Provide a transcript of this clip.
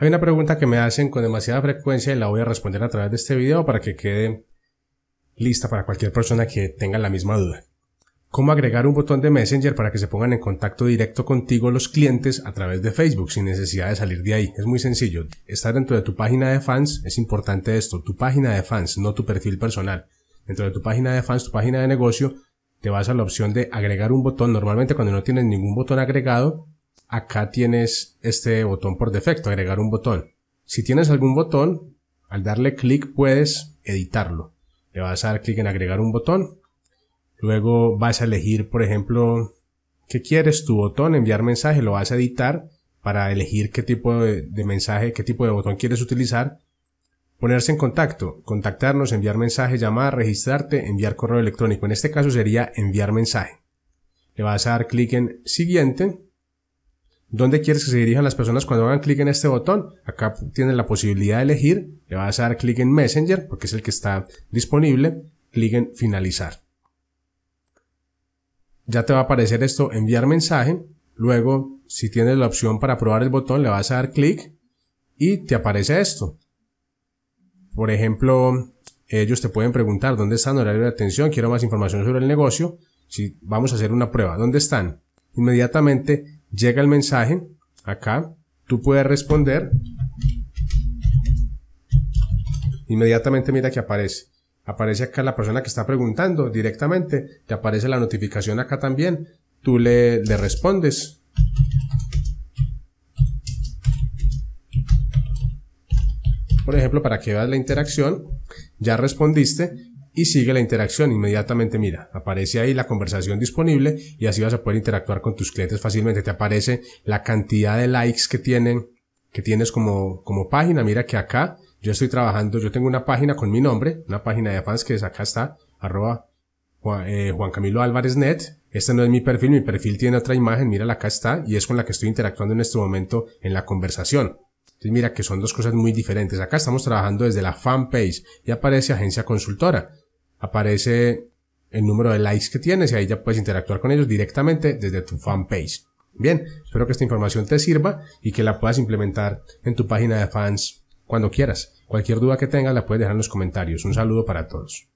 Hay una pregunta que me hacen con demasiada frecuencia y la voy a responder a través de este video para que quede lista para cualquier persona que tenga la misma duda. ¿Cómo agregar un botón de Messenger para que se pongan en contacto directo contigo los clientes a través de Facebook sin necesidad de salir de ahí? Es muy sencillo. Estar dentro de tu página de fans, es importante esto, tu página de fans, no tu perfil personal. Dentro de tu página de fans, tu página de negocio, te vas a la opción de agregar un botón. Normalmente cuando no tienes ningún botón agregado, acá tienes este botón por defecto, agregar un botón. Si tienes algún botón, al darle clic puedes editarlo. Le vas a dar clic en agregar un botón. Luego vas a elegir, por ejemplo, ¿qué quieres? Tu botón, enviar mensaje, lo vas a editar para elegir qué tipo de, mensaje, qué tipo de botón quieres utilizar. Ponerse en contacto, contactarnos, enviar mensaje, llamar, registrarte, enviar correo electrónico. En este caso sería enviar mensaje. Le vas a dar clic en siguiente dónde quieres que se dirijan las personas cuando hagan clic en este botón. Acá tienes la posibilidad de elegir, le vas a dar clic en Messenger porque es el que está disponible, clic en finalizar. Ya te va a aparecer esto, enviar mensaje. Luego, si tienes la opción para probar el botón, le vas a dar clic y te aparece esto. Por ejemplo, ellos te pueden preguntar dónde están horario de atención, quiero más información sobre el negocio. Si vamos a hacer una prueba, ¿dónde están? Inmediatamente llega el mensaje, acá, tú puedes responder. Inmediatamente mira que aparece. Aparece acá la persona que está preguntando directamente, te aparece la notificación acá también, tú le, le respondes. Por ejemplo, para que veas la interacción, ya respondiste y sigue la interacción inmediatamente. Mira, aparece ahí la conversación disponible y así vas a poder interactuar con tus clientes fácilmente. Te aparece la cantidad de likes que tienen, que tienes como, como página. Mira que acá yo estoy trabajando, yo tengo una página con mi nombre, una página de fans que es acá está, arroba Juan, eh, Camilo Álvarez Net. Este no es mi perfil, mi perfil tiene otra imagen, mírala acá está, y es con la que estoy interactuando en este momento en la conversación. Entonces mira que son dos cosas muy diferentes. Acá estamos trabajando desde la fanpage y aparece agencia consultora aparece el número de likes que tienes y ahí ya puedes interactuar con ellos directamente desde tu fanpage. Bien, espero que esta información te sirva y que la puedas implementar en tu página de fans cuando quieras. Cualquier duda que tengas la puedes dejar en los comentarios. Un saludo para todos.